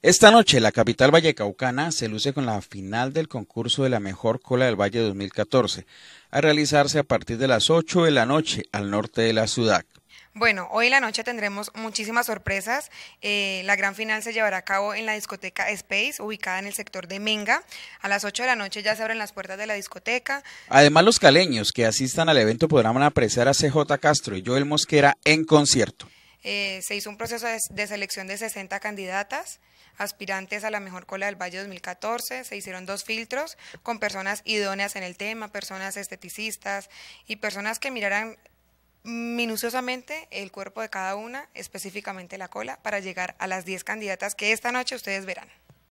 Esta noche la capital vallecaucana se luce con la final del concurso de la mejor cola del Valle 2014, a realizarse a partir de las 8 de la noche al norte de la ciudad. Bueno, hoy en la noche tendremos muchísimas sorpresas. Eh, la gran final se llevará a cabo en la discoteca Space, ubicada en el sector de Menga. A las 8 de la noche ya se abren las puertas de la discoteca. Además, los caleños que asistan al evento podrán apreciar a CJ Castro y Joel Mosquera en concierto. Eh, se hizo un proceso de, selección de 60 candidatas, aspirantes a la mejor cola del Valle 2014. Se hicieron dos filtros con personas idóneas en el tema, personas esteticistas y personas que miraran minuciosamente el cuerpo de cada una, específicamente la cola, para llegar a las 10 candidatas que esta noche ustedes verán.